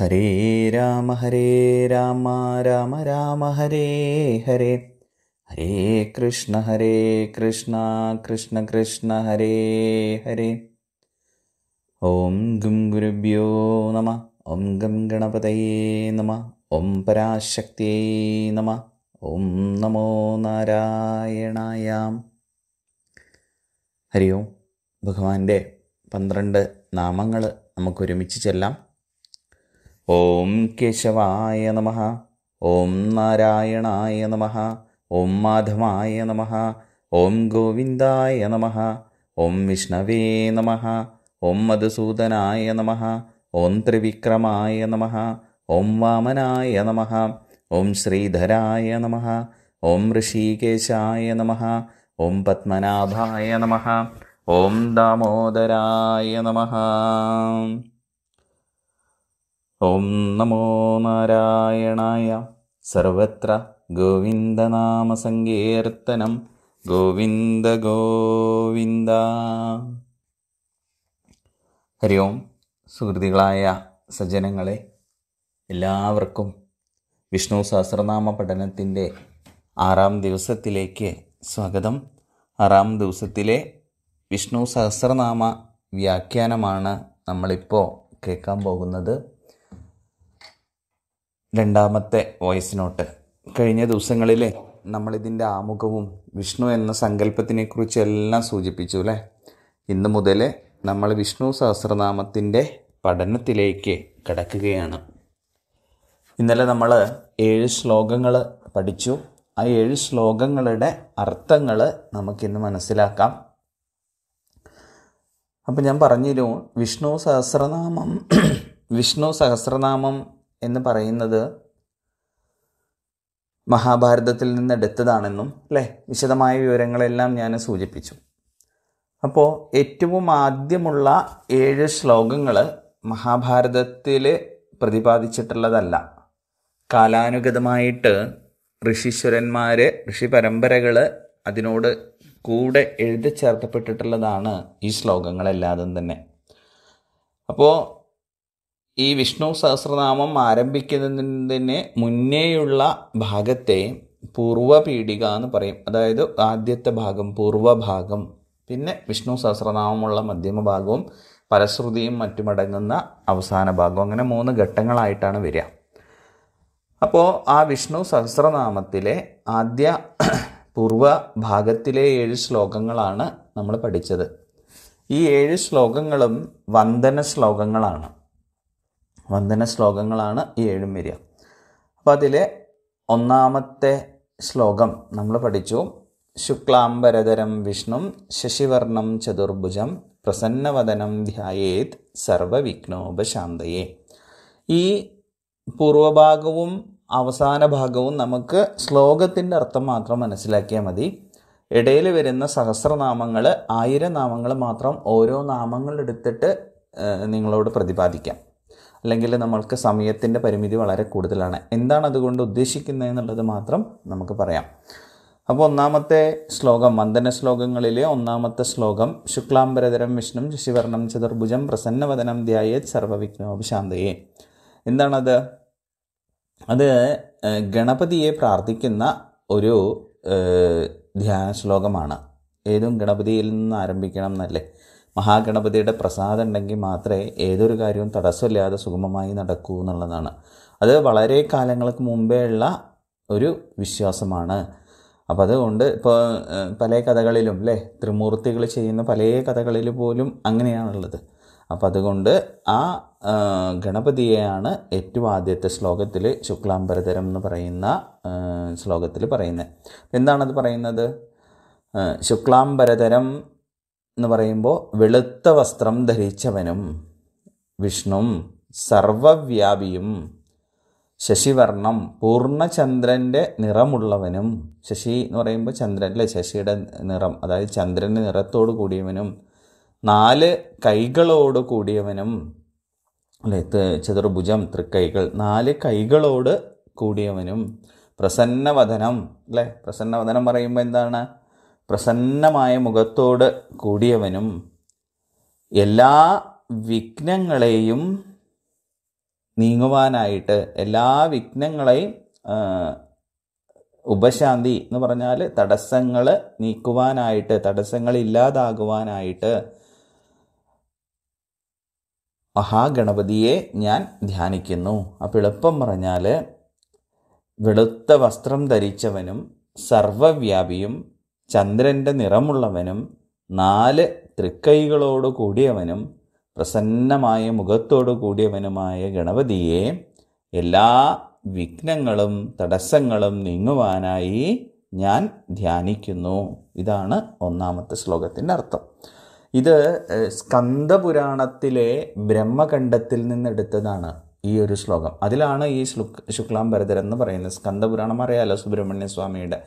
ഹരേ രാമ ഹരേ രാമ രാമ രാമ ഹരേ ഹരേ ഹരേ കൃഷ്ണ ഹരേ കൃഷ്ണ കൃഷ്ണ കൃഷ്ണ ഹരേ ഹരേ ഓം ഗും ഗുരുഭ്യോ നമ ഓം ഗം ഗണപതയേ നമ ഓം പരാശക്തിയേ നമ ഓം നമോ നാരായണായാം ഹരി ഓം ഭഗവാന്റെ പന്ത്രണ്ട് നാമങ്ങൾ നമുക്കൊരുമിച്ച് ചെല്ലാം ഓം കേശവായ നമ ഓം നാരായണായ നമ ഓം മാധവായ നമ ഓം ഗോവിന്ദായ നമ ഓം വിഷ്ണവേ നമ ഓം മധുസൂദനായ നമ ഓം ത്രിവിക്രമായ നമ ഓം വാമനായ നമ ഓം ശ്രീധരായ നമ ഓം ഋഷികേശായ നമ ഓം പത്മനാഭായ നമ ഓം ദാമോദരായ നമ ഓം നമോ നാരായണായ സർവത്ര ഗോവിന്ദനാമസങ്കീർത്തനം ഗോവിന്ദ ഗോവിന്ദ ഹരി ഓം സുഹൃതികളായ സജ്ജനങ്ങളെ എല്ലാവർക്കും വിഷ്ണു സഹസ്രനാമ പഠനത്തിൻ്റെ ആറാം ദിവസത്തിലേക്ക് സ്വാഗതം ആറാം ദിവസത്തിലെ വിഷ്ണു സഹസ്രനാമ വ്യാഖ്യാനമാണ് നമ്മളിപ്പോൾ കേൾക്കാൻ പോകുന്നത് രണ്ടാമത്തെ വോയിസ് നോട്ട് കഴിഞ്ഞ ദിവസങ്ങളിൽ നമ്മളിതിൻ്റെ ആമുഖവും വിഷ്ണു എന്ന സങ്കല്പത്തിനെക്കുറിച്ച് എല്ലാം സൂചിപ്പിച്ചു അല്ലേ ഇന്ന് മുതൽ നമ്മൾ വിഷ്ണു സഹസ്രനാമത്തിൻ്റെ പഠനത്തിലേക്ക് കടക്കുകയാണ് ഇന്നലെ നമ്മൾ ഏഴ് ശ്ലോകങ്ങൾ പഠിച്ചു ആ ഏഴ് ശ്ലോകങ്ങളുടെ അർത്ഥങ്ങൾ നമുക്കിന്ന് മനസ്സിലാക്കാം അപ്പം ഞാൻ പറഞ്ഞിരുന്നു വിഷ്ണു സഹസ്രനാമം വിഷ്ണു സഹസ്രനാമം എന്ന് പറയുന്നത് മഹാഭാരതത്തിൽ നിന്ന് എടുത്തതാണെന്നും അല്ലേ വിശദമായ വിവരങ്ങളെല്ലാം ഞാൻ സൂചിപ്പിച്ചു അപ്പോൾ ഏറ്റവും ആദ്യമുള്ള ഏഴ് ശ്ലോകങ്ങൾ മഹാഭാരതത്തിൽ പ്രതിപാദിച്ചിട്ടുള്ളതല്ല കാലാനുഗതമായിട്ട് ഋഷീശ്വരന്മാർ ഋഷി പരമ്പരകൾ അതിനോട് കൂടെ എഴുതി ചേർക്കപ്പെട്ടിട്ടുള്ളതാണ് ഈ ശ്ലോകങ്ങളെല്ലാതും തന്നെ അപ്പോൾ ഈ വിഷ്ണു സഹസ്രനാമം ആരംഭിക്കുന്നതിന് മുന്നേയുള്ള ഭാഗത്തെ പൂർവപീഠിക എന്ന് പറയും അതായത് ആദ്യത്തെ ഭാഗം പൂർവഭാഗം പിന്നെ വിഷ്ണു സഹസ്രനാമമുള്ള മധ്യമ ഭാഗവും പരശ്രുതിയും മറ്റുമടങ്ങുന്ന അവസാന ഭാഗവും അങ്ങനെ മൂന്ന് ഘട്ടങ്ങളായിട്ടാണ് വരിക അപ്പോൾ ആ വിഷ്ണു സഹസ്രനാമത്തിലെ ആദ്യ പൂർവ ഭാഗത്തിലെ ഏഴ് ശ്ലോകങ്ങളാണ് നമ്മൾ പഠിച്ചത് ഈ ഏഴ് ശ്ലോകങ്ങളും വന്ദന ശ്ലോകങ്ങളാണ് വന്ദന ശ്ലോകങ്ങളാണ് ഈ ഏഴും വരിക അപ്പോൾ അതിലെ ഒന്നാമത്തെ ശ്ലോകം നമ്മൾ പഠിച്ചു ശുക്ലാംബരധരം വിഷ്ണു ശശിവർണം ചതുർഭുജം പ്രസന്നവദനം ധ്യായേത് സർവവിഘ്നോപശാന്തയെ ഈ പൂർവഭാഗവും അവസാന ഭാഗവും നമുക്ക് ശ്ലോകത്തിൻ്റെ അർത്ഥം മാത്രം മനസ്സിലാക്കിയാൽ മതി ഇടയിൽ വരുന്ന സഹസ്രനാമങ്ങൾ ആയിരം നാമങ്ങൾ മാത്രം ഓരോ നാമങ്ങൾ എടുത്തിട്ട് നിങ്ങളോട് പ്രതിപാദിക്കാം അല്ലെങ്കിൽ നമ്മൾക്ക് സമയത്തിൻ്റെ പരിമിതി വളരെ കൂടുതലാണ് എന്താണ് അതുകൊണ്ട് ഉദ്ദേശിക്കുന്നത് എന്നുള്ളത് മാത്രം നമുക്ക് പറയാം അപ്പോൾ ഒന്നാമത്തെ ശ്ലോകം വന്ദന ശ്ലോകങ്ങളിലെ ഒന്നാമത്തെ ശ്ലോകം ശുക്ലാംബരധരം വിഷ്ണു ശശിവർണം ചതുർഭുജം പ്രസന്നവദനം ധ്യായത് സർവവിഘ്നോപശാന്തയെ എന്താണത് അത് ഗണപതിയെ പ്രാർത്ഥിക്കുന്ന ഒരു ധ്യാന ശ്ലോകമാണ് ഏതും ഗണപതിയിൽ നിന്ന് ആരംഭിക്കണം എന്നല്ലേ മഹാഗണപതിയുടെ പ്രസാദം ഉണ്ടെങ്കിൽ മാത്രമേ ഏതൊരു കാര്യവും തടസ്സമില്ലാതെ സുഗമമായി നടക്കൂ എന്നുള്ളതാണ് അത് വളരെ കാലങ്ങൾക്ക് മുമ്പേ ഉള്ള ഒരു വിശ്വാസമാണ് അപ്പോൾ അതുകൊണ്ട് ഇപ്പോൾ പല കഥകളിലും അല്ലേ ത്രിമൂർത്തികൾ ചെയ്യുന്ന പല കഥകളിൽ പോലും അങ്ങനെയാണുള്ളത് അപ്പം അതുകൊണ്ട് ആ ഗണപതിയെയാണ് ഏറ്റവും ആദ്യത്തെ ശ്ലോകത്തിൽ ശുക്ലാംബരതരം എന്ന് പറയുന്ന ശ്ലോകത്തിൽ പറയുന്നത് എന്താണത് പറയുന്നത് ശുക്ലാംബരതരം എന്ന് പറയുമ്പോൾ വെളുത്ത വസ്ത്രം ധരിച്ചവനും വിഷ്ണു സർവവ്യാപിയും ശശിവർണം പൂർണ്ണചന്ദ്രൻ്റെ നിറമുള്ളവനും ശശി എന്ന് പറയുമ്പോൾ ചന്ദ്രൻ്റെ ശശിയുടെ നിറം അതായത് ചന്ദ്രൻ്റെ നിറത്തോട് കൂടിയവനും നാല് കൈകളോട് കൂടിയവനും അല്ലെ ചതുർഭുജം തൃക്കൈകൾ നാല് കൈകളോട് കൂടിയവനും പ്രസന്നവദനം അല്ലേ പ്രസന്നവദനം പറയുമ്പോൾ എന്താണ് പ്രസന്നമായ മുഖത്തോട് കൂടിയവനും എല്ലാ വിഘ്നങ്ങളെയും നീങ്ങുവാനായിട്ട് എല്ലാ വിഘ്നങ്ങളെയും ഉപശാന്തി എന്ന് പറഞ്ഞാൽ തടസ്സങ്ങൾ നീക്കുവാനായിട്ട് തടസ്സങ്ങൾ ഇല്ലാതാകുവാനായിട്ട് മഹാഗണപതിയെ ഞാൻ ധ്യാനിക്കുന്നു അപ്പോൾ എളുപ്പം പറഞ്ഞാൽ വെളുത്ത വസ്ത്രം ധരിച്ചവനും സർവവ്യാപിയും ചന്ദ്രൻ്റെ നിറമുള്ളവനും നാല് തൃക്കൈകളോട് കൂടിയവനും പ്രസന്നമായ മുഖത്തോടു കൂടിയവനുമായ ഗണപതിയെ എല്ലാ വിഘ്നങ്ങളും തടസ്സങ്ങളും നീങ്ങുവാനായി ഞാൻ ധ്യാനിക്കുന്നു ഇതാണ് ഒന്നാമത്തെ ശ്ലോകത്തിൻ്റെ അർത്ഥം ഇത് സ്കന്ദപുരാണത്തിലെ ബ്രഹ്മകണ്ഠത്തിൽ നിന്നെടുത്തതാണ് ഈ ഒരു ശ്ലോകം അതിലാണ് ഈ ശ്ലു ശുക്ലാംബരതരെന്ന് എന്ന് പറയുന്നത് സ്കന്ദപുരാണം അറിയാലോ സുബ്രഹ്മണ്യ സ്വാമിയുടെ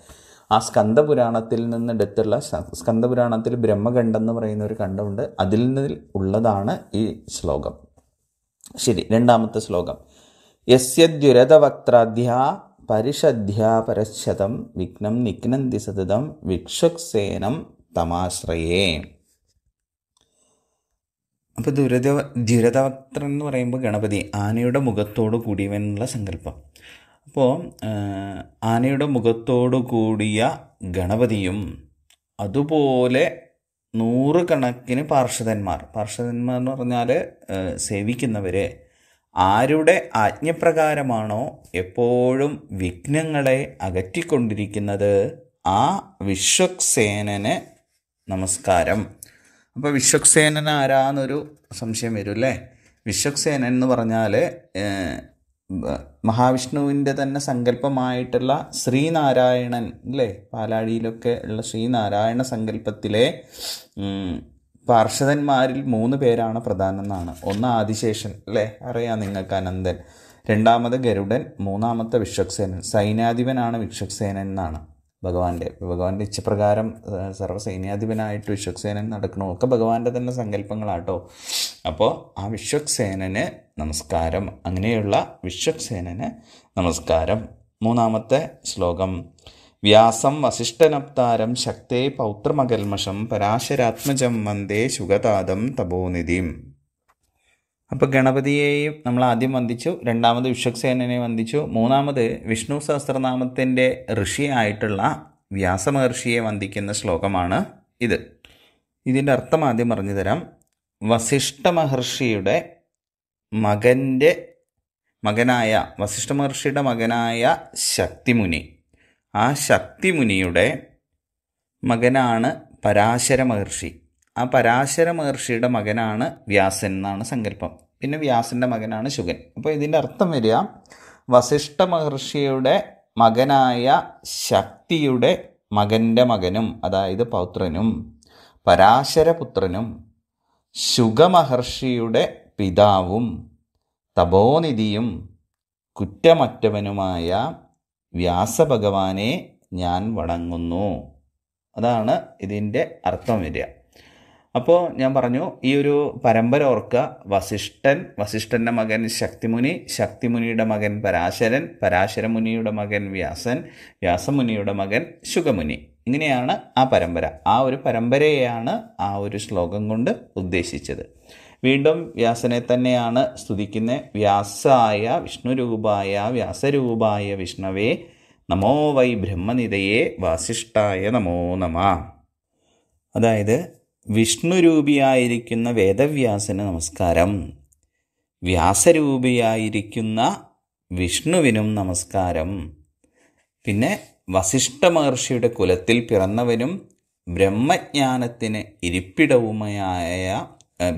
ആ സ്കന്ദപുരാണത്തിൽ നിന്ന് എടുത്തുള്ള സ്കന്ദപുരാണത്തിൽ ബ്രഹ്മഖണ്ഡം എന്ന് പറയുന്ന ഒരു ഖണ്ഡമുണ്ട് അതിൽ നിന്ന് ഉള്ളതാണ് ഈ ശ്ലോകം ശരി രണ്ടാമത്തെ ശ്ലോകം യസ്യദ്യുരതവക്ത്രാധ്യ പരിഷധ്യ പരശതം വിഘ്നം നിഘ്നന്തി സതതം വിക്ഷുക്സേനം തമാശ്രയേ അപ്പോൾ ദുരത ദ്യുരതവക്തൻ എന്ന് പറയുമ്പോൾ ഗണപതി ആനയുടെ മുഖത്തോട് കൂടിയവനുള്ള സങ്കല്പം അപ്പോൾ ആനയുടെ മുഖത്തോടു കൂടിയ ഗണപതിയും അതുപോലെ നൂറുകണക്കിന് പാർഷദന്മാർ പാർഷദന്മാർ എന്ന് പറഞ്ഞാൽ സേവിക്കുന്നവർ ആരുടെ ആജ്ഞപ്രകാരമാണോ എപ്പോഴും വിഘ്നങ്ങളെ അകറ്റിക്കൊണ്ടിരിക്കുന്നത് ആ വിശ്വക്സേനന് നമസ്കാരം അപ്പോൾ വിശ്വക്സേനൻ ആരാന്നൊരു സംശയം വരും അല്ലേ വിശ്വക്സേനൻ എന്ന് പറഞ്ഞാൽ മഹാവിഷ്ണുവിൻ്റെ തന്നെ സങ്കല്പമായിട്ടുള്ള ശ്രീനാരായണൻ അല്ലേ പാലാഴിയിലൊക്കെ ഉള്ള ശ്രീനാരായണ സങ്കല്പത്തിലെ പാർഷദന്മാരിൽ മൂന്ന് പേരാണ് എന്നാണ് ഒന്ന് ആദിശേഷൻ അല്ലേ അറിയാം നിങ്ങൾക്ക് അനന്തൻ രണ്ടാമത് ഗരുഡൻ മൂന്നാമത്തെ വിശ്വക്സേനൻ സൈന്യാധിപനാണ് വിശ്വക്സേനൻ എന്നാണ് ഭഗവാന്റെ ഭഗവാന്റെ ഇച്ഛപ്രകാരം സർവ്വസൈന്യാധിപനായിട്ട് വിശ്വക്സേനൻ നടക്കണോ ഒക്കെ ഭഗവാന്റെ തന്നെ സങ്കല്പങ്ങളാട്ടോ അപ്പോൾ ആ വിശ്വക്സേനന് നമസ്കാരം അങ്ങനെയുള്ള വിശ്വക്സേനന് നമസ്കാരം മൂന്നാമത്തെ ശ്ലോകം വ്യാസം വസിഷ്ഠനപ്താരം ശക്തേ പൗത്രമകൽമഷം പരാശരാത്മജം വന്ദേ ശുഗതാദം തപോനിധിം അപ്പോൾ ഗണപതിയെയും നമ്മൾ ആദ്യം വന്ദിച്ചു രണ്ടാമത് വിശ്വക്സേനനെ വന്ദിച്ചു മൂന്നാമത് വിഷ്ണു സഹസ്രനാമത്തിൻ്റെ ഋഷിയായിട്ടുള്ള വ്യാസമഹർഷിയെ വന്ദിക്കുന്ന ശ്ലോകമാണ് ഇത് ഇതിൻ്റെ അർത്ഥം ആദ്യം പറഞ്ഞു തരാം വസിഷ്ഠ മഹർഷിയുടെ മകൻ്റെ മകനായ വസിഷ്ഠ മഹർഷിയുടെ മകനായ ശക്തിമുനി ആ ശക്തിമുനിയുടെ മകനാണ് പരാശര മഹർഷി ആ പരാശര മഹർഷിയുടെ മകനാണ് വ്യാസൻ എന്നാണ് സങ്കല്പം പിന്നെ വ്യാസൻ്റെ മകനാണ് ശുഗൻ അപ്പോൾ ഇതിൻ്റെ അർത്ഥം വരിക വസിഷ്ഠ മഹർഷിയുടെ മകനായ ശക്തിയുടെ മകൻ്റെ മകനും അതായത് പൗത്രനും പരാശരപുത്രനും ശുഗമഹർഷിയുടെ പിതാവും തപോനിധിയും കുറ്റമറ്റവനുമായ വ്യാസഭഗവാനെ ഞാൻ വണങ്ങുന്നു അതാണ് ഇതിൻ്റെ അർത്ഥം വരിക അപ്പോൾ ഞാൻ പറഞ്ഞു ഈ ഒരു പരമ്പര ഓർക്കുക വസിഷ്ഠൻ വസിഷ്ഠൻ്റെ മകൻ ശക്തിമുനി ശക്തിമുനിയുടെ മകൻ പരാശരൻ പരാശരമുനിയുടെ മകൻ വ്യാസൻ വ്യാസമുനിയുടെ മകൻ ശുഖമുനി ഇങ്ങനെയാണ് ആ പരമ്പര ആ ഒരു പരമ്പരയെയാണ് ആ ഒരു ശ്ലോകം കൊണ്ട് ഉദ്ദേശിച്ചത് വീണ്ടും വ്യാസനെ തന്നെയാണ് സ്തുതിക്കുന്നത് വ്യാസായ വിഷ്ണുരൂപായ വ്യാസരൂപായ വിഷ്ണവേ നമോ വൈ ബ്രഹ്മനിതയെ വാസിഷ്ഠായ നമോ നമ അതായത് വിഷ്ണുരൂപിയായിരിക്കുന്ന വേദവ്യാസന് നമസ്കാരം വ്യാസരൂപിയായിരിക്കുന്ന വിഷ്ണുവിനും നമസ്കാരം പിന്നെ വസിഷ്ഠ മഹർഷിയുടെ കുലത്തിൽ പിറന്നവനും ബ്രഹ്മജ്ഞാനത്തിന് ഇരിപ്പിടവുമയായ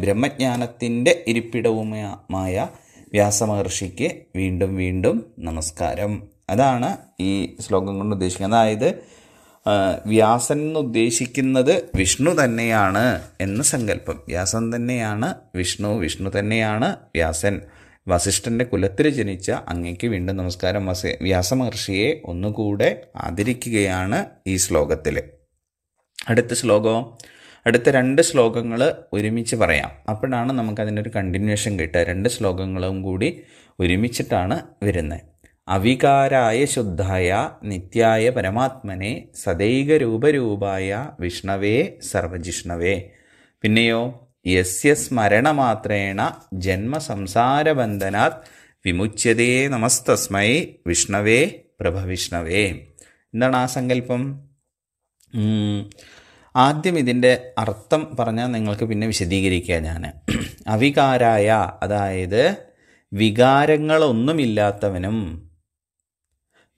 ബ്രഹ്മജ്ഞാനത്തിൻ്റെ ഇരിപ്പിടവുമായ വ്യാസമഹർഷിക്ക് വീണ്ടും വീണ്ടും നമസ്കാരം അതാണ് ഈ ശ്ലോകം കൊണ്ട് ഉദ്ദേശിക്കുന്നത് അതായത് വ്യാസൻ എന്നുദ്ദേശിക്കുന്നത് വിഷ്ണു തന്നെയാണ് എന്ന സങ്കല്പം വ്യാസൻ തന്നെയാണ് വിഷ്ണു വിഷ്ണു തന്നെയാണ് വ്യാസൻ വസിഷ്ഠൻ്റെ കുലത്തിൽ ജനിച്ച അങ്ങയ്ക്ക് വീണ്ടും നമസ്കാരം വസ വ്യാസമഹർഷിയെ ഒന്നുകൂടെ ആദരിക്കുകയാണ് ഈ ശ്ലോകത്തിൽ അടുത്ത ശ്ലോകം അടുത്ത രണ്ട് ശ്ലോകങ്ങൾ ഒരുമിച്ച് പറയാം അപ്പോഴാണ് നമുക്കതിൻ്റെ ഒരു കണ്ടിന്യൂഷൻ കിട്ടുക രണ്ട് ശ്ലോകങ്ങളും കൂടി ഒരുമിച്ചിട്ടാണ് വരുന്നത് അവികാരായ ശുദ്ധായ നിത്യായ പരമാത്മനെ സദൈക രൂപരൂപായ വിഷ്ണവേ സർവജിഷ്ണവേ പിന്നെയോ യസ്യ സ്മരണമാത്രേണ ജന്മസംസാരബന്ധനാത് വിമുച്യതേ നമസ്തസ്മൈ വിഷ്ണവേ പ്രഭവിഷ്ണവേ എന്താണ് ആ സങ്കല്പം ആദ്യം ഇതിൻ്റെ അർത്ഥം പറഞ്ഞാൽ നിങ്ങൾക്ക് പിന്നെ വിശദീകരിക്കുക ഞാൻ അവികാരായ അതായത് വികാരങ്ങളൊന്നുമില്ലാത്തവനും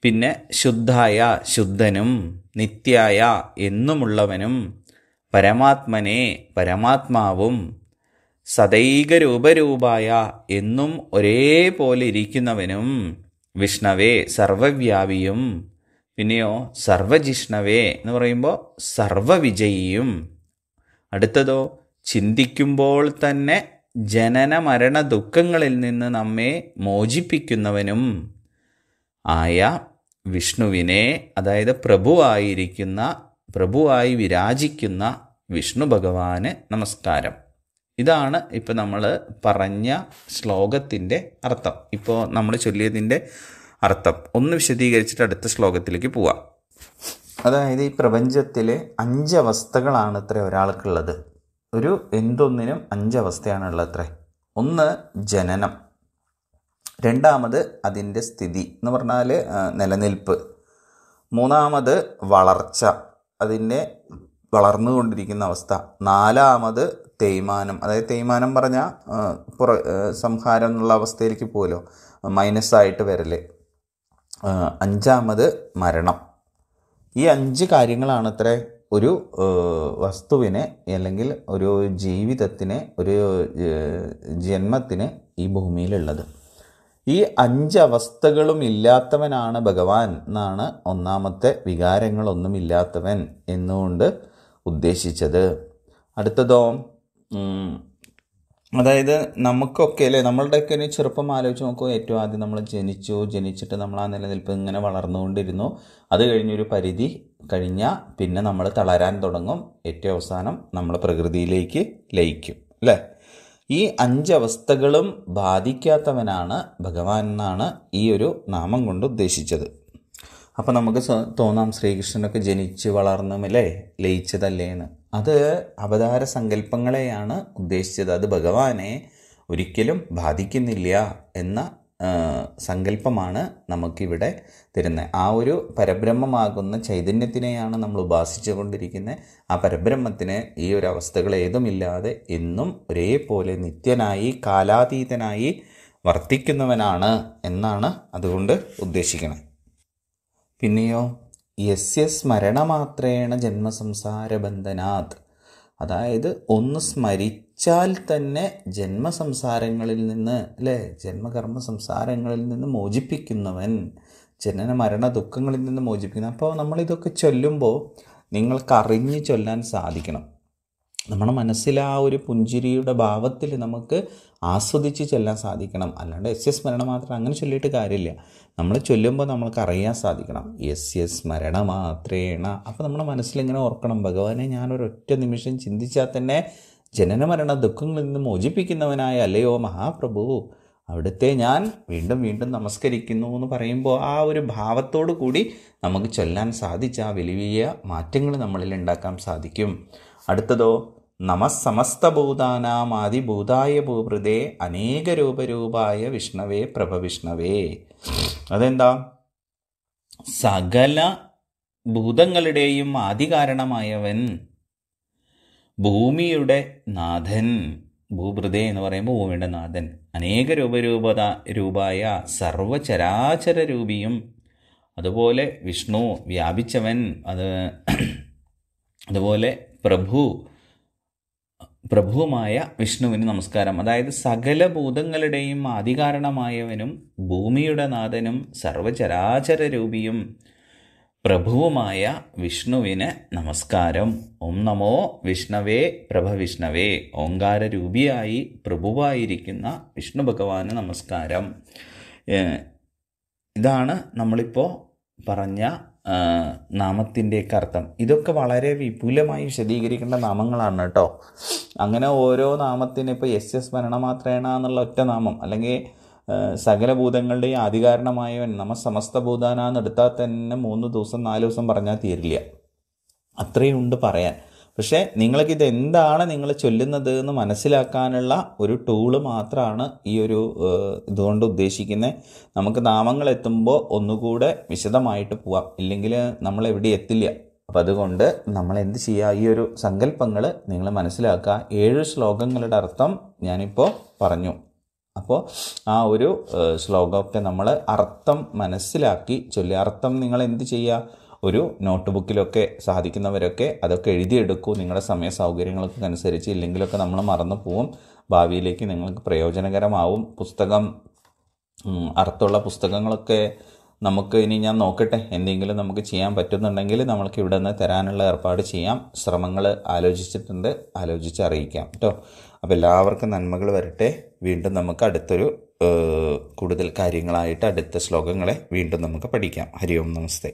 പിന്നെ ശുദ്ധായ ശുദ്ധനും നിത്യായ എന്നുമുള്ളവനും പരമാത്മനെ പരമാത്മാവും സദൈക രൂപരൂപായ എന്നും ഒരേപോലെ ഇരിക്കുന്നവനും വിഷ്ണവേ സർവവ്യാപിയും പിന്നെയോ സർവജിഷ്ണവേ എന്ന് പറയുമ്പോൾ സർവവിജയിയും അടുത്തതോ ചിന്തിക്കുമ്പോൾ തന്നെ ജനന മരണ ദുഃഖങ്ങളിൽ നിന്ന് നമ്മെ മോചിപ്പിക്കുന്നവനും ആയ വിഷ്ണുവിനെ അതായത് പ്രഭുവായിരിക്കുന്ന പ്രഭുവായി വിരാജിക്കുന്ന വിഷ്ണു ഭഗവാന് നമസ്കാരം ഇതാണ് ഇപ്പോൾ നമ്മൾ പറഞ്ഞ ശ്ലോകത്തിൻ്റെ അർത്ഥം ഇപ്പോൾ നമ്മൾ ചൊല്ലിയതിൻ്റെ അർത്ഥം ഒന്ന് വിശദീകരിച്ചിട്ട് അടുത്ത ശ്ലോകത്തിലേക്ക് പോവാം അതായത് ഈ പ്രപഞ്ചത്തിലെ അഞ്ച് അവസ്ഥകളാണ് ഇത്ര ഒരാൾക്കുള്ളത് ഒരു എന്തൊന്നിനും അഞ്ച് അവസ്ഥയാണുള്ളത് ഒന്ന് ജനനം രണ്ടാമത് അതിൻ്റെ സ്ഥിതി എന്ന് പറഞ്ഞാൽ നിലനിൽപ്പ് മൂന്നാമത് വളർച്ച അതിൻ്റെ വളർന്നുകൊണ്ടിരിക്കുന്ന അവസ്ഥ നാലാമത് തേയ്മാനം അതായത് തേയ്മാനം പറഞ്ഞാൽ പുറ സംഹാരം എന്നുള്ള അവസ്ഥയിലേക്ക് പോലോ മൈനസായിട്ട് വരൽ അഞ്ചാമത് മരണം ഈ അഞ്ച് കാര്യങ്ങളാണ് അത്രേ ഒരു വസ്തുവിനെ അല്ലെങ്കിൽ ഒരു ജീവിതത്തിനെ ഒരു ജന്മത്തിന് ഈ ഭൂമിയിലുള്ളത് ഈ അഞ്ച് അവസ്ഥകളും ഇല്ലാത്തവനാണ് ഭഗവാൻ എന്നാണ് ഒന്നാമത്തെ വികാരങ്ങളൊന്നും ഇല്ലാത്തവൻ എന്നുകൊണ്ട് ഉദ്ദേശിച്ചത് അടുത്തതോ അതായത് നമുക്കൊക്കെ അല്ലേ നമ്മളുടെയൊക്കെ ഒരു ചെറുപ്പം ആലോചിച്ച് നോക്കുമോ ഏറ്റവും ആദ്യം നമ്മൾ ജനിച്ചു ജനിച്ചിട്ട് നമ്മൾ ആ നിലനിൽപ്പ് ഇങ്ങനെ വളർന്നുകൊണ്ടിരുന്നു അത് കഴിഞ്ഞൊരു പരിധി കഴിഞ്ഞാൽ പിന്നെ നമ്മൾ തളരാൻ തുടങ്ങും ഏറ്റവും അവസാനം നമ്മൾ പ്രകൃതിയിലേക്ക് ലയിക്കും അല്ലേ ഈ അഞ്ചവസ്ഥകളും ബാധിക്കാത്തവനാണ് ഭഗവാൻ എന്നാണ് ഈ ഒരു നാമം കൊണ്ട് ഉദ്ദേശിച്ചത് അപ്പം നമുക്ക് തോന്നാം ശ്രീകൃഷ്ണനൊക്കെ ജനിച്ച് വളർന്നുമല്ലേ ലയിച്ചതല്ലേ അത് അവതാര സങ്കല്പങ്ങളെയാണ് ഉദ്ദേശിച്ചത് അത് ഭഗവാനെ ഒരിക്കലും ബാധിക്കുന്നില്ല എന്ന സങ്കല്പമാണ് നമുക്കിവിടെ തരുന്നത് ആ ഒരു പരബ്രഹ്മമാകുന്ന ചൈതന്യത്തിനെയാണ് നമ്മൾ ഉപാസിച്ചു കൊണ്ടിരിക്കുന്നത് ആ പരബ്രഹ്മത്തിന് ഈ ഒരു അവസ്ഥകൾ ഏതുമില്ലാതെ എന്നും ഒരേപോലെ നിത്യനായി കാലാതീതനായി വർത്തിക്കുന്നവനാണ് എന്നാണ് അതുകൊണ്ട് ഉദ്ദേശിക്കുന്നത് പിന്നെയോ യസ്യ സ്മരണമാത്രേണ ജന്മസംസാരബന്ധനാത് അതായത് ഒന്ന് സ്മരിച്ചാൽ തന്നെ ജന്മസംസാരങ്ങളിൽ നിന്ന് അല്ലേ ജന്മകർമ്മ സംസാരങ്ങളിൽ നിന്ന് മോചിപ്പിക്കുന്നവൻ ജനന മരണ ദുഃഖങ്ങളിൽ നിന്ന് മോചിപ്പിക്കുന്നു അപ്പോൾ നമ്മളിതൊക്കെ ചൊല്ലുമ്പോൾ നിങ്ങൾക്കറിഞ്ഞ് ചൊല്ലാൻ സാധിക്കണം നമ്മുടെ മനസ്സിൽ ആ ഒരു പുഞ്ചിരിയുടെ ഭാവത്തിൽ നമുക്ക് ആസ്വദിച്ച് ചെല്ലാൻ സാധിക്കണം അല്ലാണ്ട് എസ് എസ് സ്മരണ മാത്രം അങ്ങനെ ചൊല്ലിയിട്ട് കാര്യമില്ല നമ്മൾ ചൊല്ലുമ്പോൾ നമ്മൾക്ക് അറിയാൻ സാധിക്കണം എസ് എസ് സ്മരണ മാത്രേണ അപ്പോൾ നമ്മുടെ മനസ്സിലിങ്ങനെ ഓർക്കണം ഭഗവാനെ ഞാനൊരൊറ്റ നിമിഷം ചിന്തിച്ചാൽ തന്നെ മരണ ദുഃഖങ്ങളിൽ നിന്ന് മോചിപ്പിക്കുന്നവനായ അല്ലയോ മഹാപ്രഭു അവിടുത്തെ ഞാൻ വീണ്ടും വീണ്ടും നമസ്കരിക്കുന്നു എന്ന് പറയുമ്പോൾ ആ ഒരു ഭാവത്തോടു കൂടി നമുക്ക് ചൊല്ലാൻ സാധിച്ച ആ വലിയ മാറ്റങ്ങൾ നമ്മളിൽ ഉണ്ടാക്കാൻ സാധിക്കും അടുത്തതോ ഭൂതായ ഭൂഹൃദേ അനേക രൂപരൂപായ വിഷ്ണവേ പ്രഭവിഷ്ണവേ അതെന്താ സകല ഭൂതങ്ങളുടെയും ആദികാരണമായവൻ ഭൂമിയുടെ നാഥൻ ഭൂഭൃതേ എന്ന് പറയുമ്പോൾ ഭൂമിയുടെ നാഥൻ അനേക രൂപരൂപത രൂപായ സർവചരാചര രൂപിയും അതുപോലെ വിഷ്ണു വ്യാപിച്ചവൻ അത് അതുപോലെ പ്രഭു പ്രഭുവുമായ വിഷ്ണുവിന് നമസ്കാരം അതായത് സകല ഭൂതങ്ങളുടെയും ആദികാരണമായവനും ഭൂമിയുടെ നാഥനും സർവചരാചര രൂപിയും പ്രഭുവുമായ വിഷ്ണുവിന് നമസ്കാരം ഓം നമോ വിഷ്ണവേ പ്രഭവിഷ്ണവേ ഓങ്കാര രൂപിയായി പ്രഭുവായിരിക്കുന്ന വിഷ്ണു ഭഗവാന് നമസ്കാരം ഇതാണ് നമ്മളിപ്പോൾ പറഞ്ഞ നാമത്തിൻ്റെയൊക്കെ അർത്ഥം ഇതൊക്കെ വളരെ വിപുലമായി വിശദീകരിക്കേണ്ട നാമങ്ങളാണ് കേട്ടോ അങ്ങനെ ഓരോ നാമത്തിന് ഇപ്പോൾ എസ് എസ് ഭരണമാത്രേണ എന്നുള്ള ഒറ്റ നാമം അല്ലെങ്കിൽ സകല ഭൂതങ്ങളുടെയും ആധികാരണമായവൻ നമ്മ സമസ്ത ഭൂതാനാന്ന് എടുത്താൽ തന്നെ മൂന്ന് ദിവസം നാല് ദിവസം പറഞ്ഞാൽ തീരില്ല അത്രയും ഉണ്ട് പറയാൻ പക്ഷേ ഇത് എന്താണ് നിങ്ങൾ ചൊല്ലുന്നത് എന്ന് മനസ്സിലാക്കാനുള്ള ഒരു ടൂള് മാത്രമാണ് ഈ ഒരു ഇതുകൊണ്ട് ഉദ്ദേശിക്കുന്നത് നമുക്ക് നാമങ്ങൾ എത്തുമ്പോൾ ഒന്നുകൂടെ വിശദമായിട്ട് പോവാം ഇല്ലെങ്കിൽ നമ്മൾ എവിടെ എത്തില്ല അപ്പം അതുകൊണ്ട് നമ്മൾ എന്ത് ചെയ്യുക ഈ ഒരു സങ്കല്പങ്ങൾ നിങ്ങൾ മനസ്സിലാക്കുക ഏഴ് ശ്ലോകങ്ങളുടെ അർത്ഥം ഞാനിപ്പോൾ പറഞ്ഞു അപ്പോൾ ആ ഒരു ശ്ലോകമൊക്കെ നമ്മൾ അർത്ഥം മനസ്സിലാക്കി ചൊല്ലി അർത്ഥം നിങ്ങൾ എന്ത് ചെയ്യുക ഒരു നോട്ട് ബുക്കിലൊക്കെ സാധിക്കുന്നവരൊക്കെ അതൊക്കെ എഴുതിയെടുക്കൂ നിങ്ങളുടെ സമയ സൗകര്യങ്ങളൊക്കെ അനുസരിച്ച് ഇല്ലെങ്കിലൊക്കെ നമ്മൾ മറന്നു പോവും ഭാവിയിലേക്ക് നിങ്ങൾക്ക് പ്രയോജനകരമാവും പുസ്തകം അർത്ഥമുള്ള പുസ്തകങ്ങളൊക്കെ നമുക്ക് ഇനി ഞാൻ നോക്കട്ടെ എന്തെങ്കിലും നമുക്ക് ചെയ്യാൻ പറ്റുന്നുണ്ടെങ്കിൽ നമ്മൾക്ക് ഇവിടെ നിന്ന് തരാനുള്ള ഏർപ്പാട് ചെയ്യാം ശ്രമങ്ങൾ ആലോചിച്ചിട്ടുണ്ട് ആലോചിച്ച് അറിയിക്കാം കേട്ടോ അപ്പോൾ എല്ലാവർക്കും നന്മകൾ വരട്ടെ വീണ്ടും നമുക്ക് അടുത്തൊരു കൂടുതൽ കാര്യങ്ങളായിട്ട് അടുത്ത ശ്ലോകങ്ങളെ വീണ്ടും നമുക്ക് പഠിക്കാം ഹരി ഓം നമസ്തേ